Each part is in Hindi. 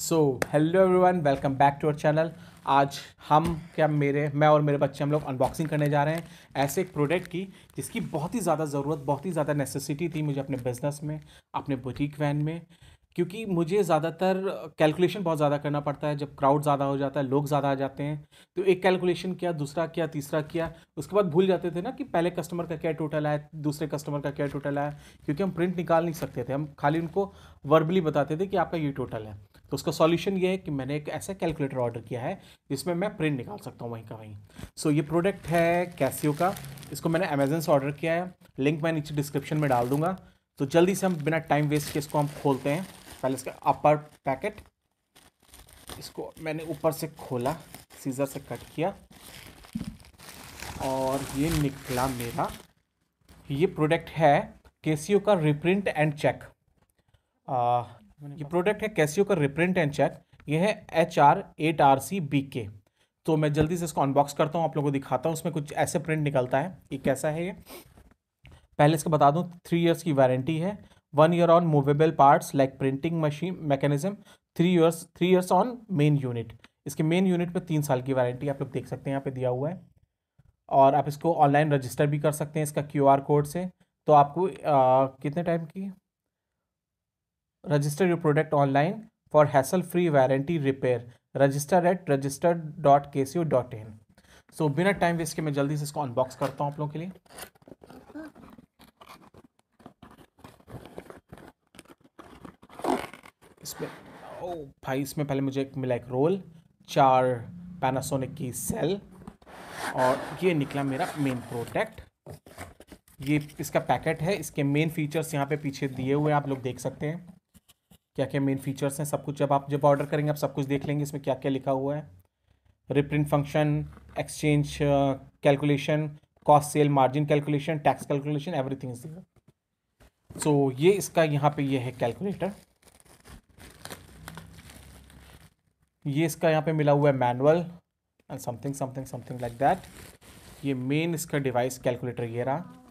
So hello everyone welcome back to our channel आज हम क्या मेरे मैं और मेरे बच्चे हम लोग अनबॉक्सिंग करने जा रहे हैं ऐसे एक प्रोडक्ट की जिसकी बहुत ही ज़्यादा ज़रूरत बहुत ही ज़्यादा नेसेसिटी थी मुझे अपने बिज़नेस में अपने बुटीक वैन में क्योंकि मुझे ज़्यादातर कैलकुलेशन बहुत ज़्यादा करना पड़ता है जब क्राउड ज़्यादा हो जाता है लोग ज़्यादा आ जाते हैं तो एक कैलकुलेशन किया दूसरा किया तीसरा किया उसके बाद भूल जाते थे ना कि पहले कस्टमर का क्या टोटल आया दूसरे कस्टमर का क्या टोटल आया क्योंकि हम प्रिंट निकाल नहीं सकते थे हम खाली उनको वर्बली बताते थे कि आपका ये टोटल है तो उसका सॉल्यूशन ये है कि मैंने एक ऐसा कैलकुलेटर ऑर्डर किया है जिसमें मैं प्रिंट निकाल सकता हूँ वहीं का वहीं सो so, ये प्रोडक्ट है कैसियो का इसको मैंने अमेजन से ऑर्डर किया है लिंक मैं नीचे डिस्क्रिप्शन में डाल दूंगा तो जल्दी से हम बिना टाइम वेस्ट के इसको हम खोलते हैं पहले इसका अपर पैकेट इसको मैंने ऊपर से खोला सीज़र से कट किया और ये निकला मेरा ये प्रोडक्ट है केसीओ का रिप्रिंट एंड चेक ये प्रोडक्ट है कैसियो का रिप्रिंट एंड चेक ये है H R eight R C B K तो मैं जल्दी से इसको अनबॉक्स करता हूँ आप लोगों को दिखाता हूँ उसमें कुछ ऐसे प्रिंट निकलता है कि कैसा है ये पहले इसको बता दूँ थ्री ईयर्स की वारंटी है one year on movable parts like printing machine mechanism three years three years on main unit इसके मेन यूनिट पर तीन साल की वारंटी आप लोग देख सकते हैं यहाँ पे दिया हुआ है और आप इसको ऑनलाइन रजिस्टर भी कर सकते हैं इसका क्यूआर कोड से तो आपको आ, कितने टाइम की register your product online for hassle-free warranty repair. Register at register.kco.in. सो बिना टाइम वेस्ट के मैं जल्दी से इसको अनबॉक्स करता हूँ आप लोगों के लिए इसमें ओ भाई इसमें पहले मुझे एक मिला एक रोल चार पैनासोनिक की सेल और ये निकला मेरा मेन प्रोटेक्ट ये इसका पैकेट है इसके मेन फीचर्स यहाँ पे पीछे दिए हुए आप लोग देख सकते हैं क्या क्या मेन फीचर्स हैं सब कुछ जब आप जब ऑर्डर करेंगे आप सब कुछ देख लेंगे इसमें क्या क्या लिखा हुआ है reprint function exchange calculation cost sell margin calculation tax calculation everything is so ये इसका यहाँ पे ये है कैलकुलेटर ये इसका यहाँ पे मिला हुआ है manual and something something something like that ये मेन इसका डिवाइस कैलकुलेटर ये रहा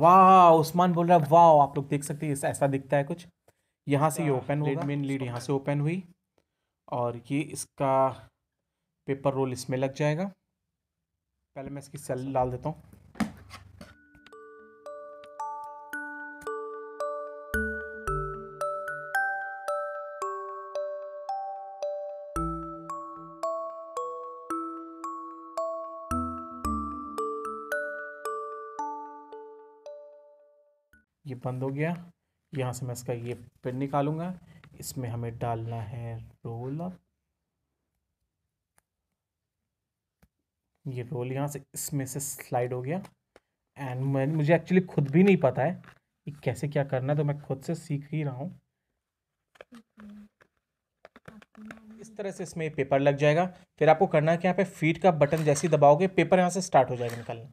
वाह उस्मान बोल रहा है वाह आप लोग देख सकते हैं ऐसा दिखता है कुछ यहाँ से ये ओपन होगा मेन लीड यहाँ से ओपन हुई और ये इसका पेपर रोल इसमें लग जाएगा पहले मैं इसकी सेल डाल देता हूँ ये बंद हो गया यहाँ से मैं इसका ये पेन निकालूंगा इसमें हमें डालना है रोल अप ये रोल यहाँ से इसमें से स्लाइड हो गया एंड मैं मुझे एक्चुअली खुद भी नहीं पता है कि कैसे क्या करना है तो मैं खुद से सीख ही रहा हूँ इस तरह से इसमें पेपर लग जाएगा फिर आपको करना है कि यहाँ पे फीट का बटन जैसे ही दबाओगे पेपर यहाँ से स्टार्ट हो जाएगा निकलना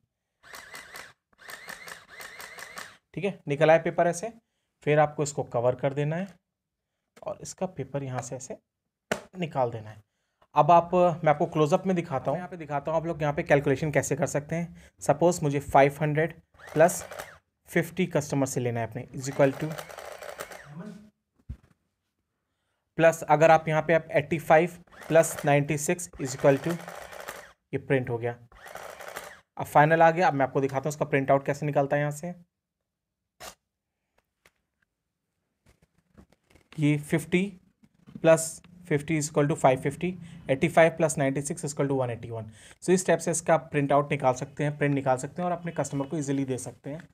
ठीक है निकल है पेपर ऐसे फिर आपको इसको कवर कर देना है और इसका पेपर यहाँ से ऐसे निकाल देना है अब आप मैं आपको क्लोजअप में दिखाता हूँ यहाँ पे दिखाता हूँ आप लोग यहाँ पे कैलकुलेशन कैसे कर सकते हैं सपोज़ मुझे 500 प्लस 50 कस्टमर से लेना है अपने इज इक्वल टू प्लस अगर आप यहाँ पे आप 85 प्लस 96 इज इक्वल टू ये प्रिंट हो गया अब फाइनल आ गया अब मैं आपको दिखाता हूँ उसका प्रिंट आउट कैसे निकलता है यहाँ से ये fifty plus fifty is equal to five fifty eighty five plus ninety six is equal to one eighty one so इस टाइप से इसका आप प्रिंट आउट निकाल सकते हैं प्रिंट निकाल सकते हैं और अपने कस्टमर को इजीली दे सकते हैं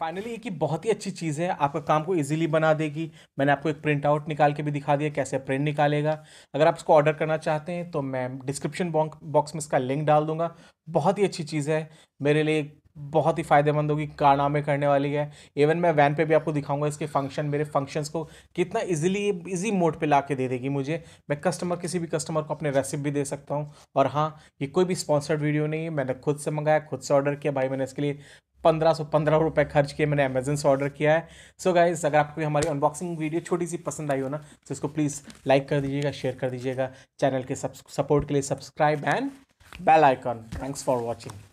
फाइनली एक ही बहुत ही अच्छी चीज़ है आपका काम को इजीली बना देगी मैंने आपको एक प्रिंट आउट निकाल के भी दिखा दिया कैसे प्रिंट निकालेगा अगर आप इसको ऑर्डर करना चाहते हैं तो मैं डिस्क्रिप्शन बॉक्स में इसका लिंक डाल दूंगा बहुत ही अच्छी चीज़ है मेरे लिए बहुत ही फ़ायदेमंद होगी कारनामे करने वाली है इवन मैं वैन पे भी आपको दिखाऊंगा इसके फंक्शन मेरे फंक्शंस को कितना इजीली इजी मोड पे ला के दे देगी मुझे मैं कस्टमर किसी भी कस्टमर को अपने रेसिप भी दे सकता हूँ और हाँ ये कोई भी स्पॉन्सर्ड वीडियो नहीं है मैंने खुद से मंगाया खुद से ऑर्डर किया भाई मैंने इसके लिए पंद्रह सौ पंद्रह रुपये खर्च किए मैंने अमेजन से ऑर्डर किया है सो so गाइज अगर आपको हमारी अनबॉक्सिंग वीडियो छोटी सी पसंद आई हो ना तो इसको प्लीज़ लाइक कर दीजिएगा शेयर कर दीजिएगा चैनल के सपोर्ट के लिए subscribe and bell icon thanks for watching